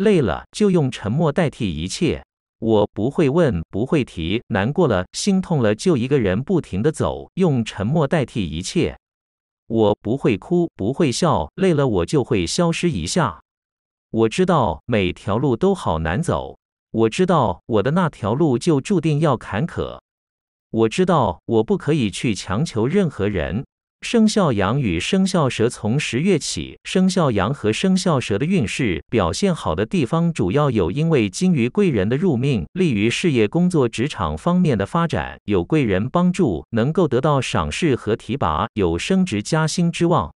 累了就用沉默代替一切，我不会问，不会提，难过了，心痛了，就一个人不停的走，用沉默代替一切，我不会哭，不会笑，累了我就会消失一下。我知道每条路都好难走，我知道我的那条路就注定要坎坷，我知道我不可以去强求任何人。生肖羊与生肖蛇从十月起，生肖羊和生肖蛇的运势表现好的地方主要有：因为金鱼贵人的入命，利于事业、工作、职场方面的发展，有贵人帮助，能够得到赏识和提拔，有升职加薪之望。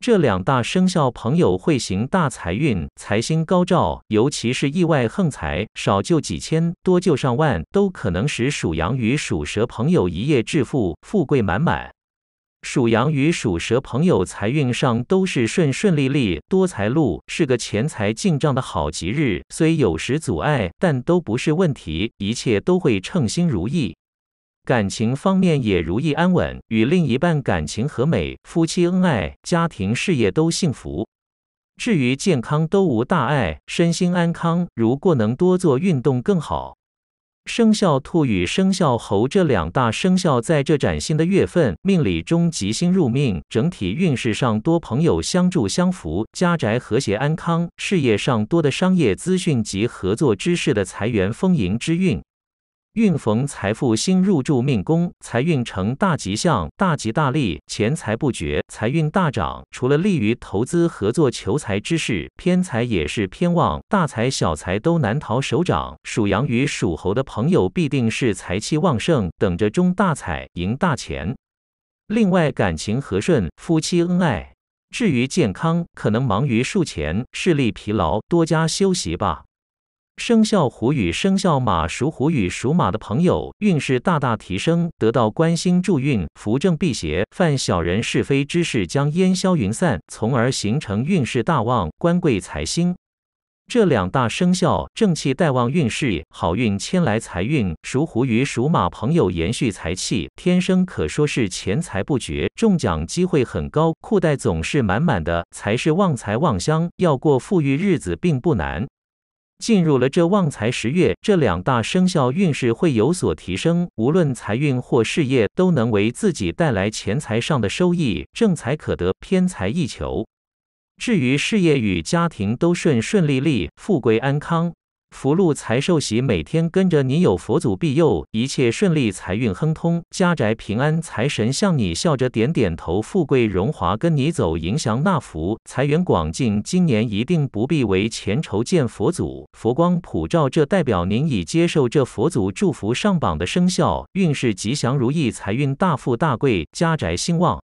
这两大生肖朋友会行大财运，财星高照，尤其是意外横财，少就几千，多就上万，都可能使属羊与属蛇朋友一夜致富，富贵满满。属羊与属蛇朋友财运上都是顺顺利利，多财路，是个钱财进账的好吉日。虽有时阻碍，但都不是问题，一切都会称心如意。感情方面也如意安稳，与另一半感情和美，夫妻恩爱，家庭事业都幸福。至于健康都无大碍，身心安康。如果能多做运动更好。生肖兔与生肖猴这两大生肖，在这崭新的月份命理中吉星入命，整体运势上多朋友相助相扶，家宅和谐安康，事业上多的商业资讯及合作知识的财源丰盈之运。运逢财富新入住命宫，财运成大吉象，大吉大利，钱财不绝，财运大涨。除了利于投资、合作、求财之事，偏财也是偏旺，大财小财都难逃手掌。属羊与属猴的朋友必定是财气旺盛，等着中大彩、赢大钱。另外，感情和顺，夫妻恩爱。至于健康，可能忙于术前，视力疲劳，多加休息吧。生肖虎与生肖马属虎与属马的朋友，运势大大提升，得到关心助运、扶正辟邪，犯小人是非之事将烟消云散，从而形成运势大旺、官贵财星。这两大生肖正气带旺运势，好运牵来财运。属虎与属马朋友延续财气，天生可说是钱财不绝，中奖机会很高，裤袋总是满满的，财是旺财旺香。要过富裕日子并不难。进入了这旺财十月，这两大生肖运势会有所提升，无论财运或事业，都能为自己带来钱财上的收益，正财可得，偏财易求。至于事业与家庭都顺顺利利，富贵安康。福禄财寿喜，每天跟着你，有佛祖庇佑，一切顺利，财运亨通，家宅平安。财神向你笑着点点头，富贵荣华跟你走，迎祥纳福，财源广进。今年一定不必为钱愁。见佛祖，佛光普照，这代表您已接受这佛祖祝福。上榜的生肖运势吉祥如意，财运大富大贵，家宅兴旺。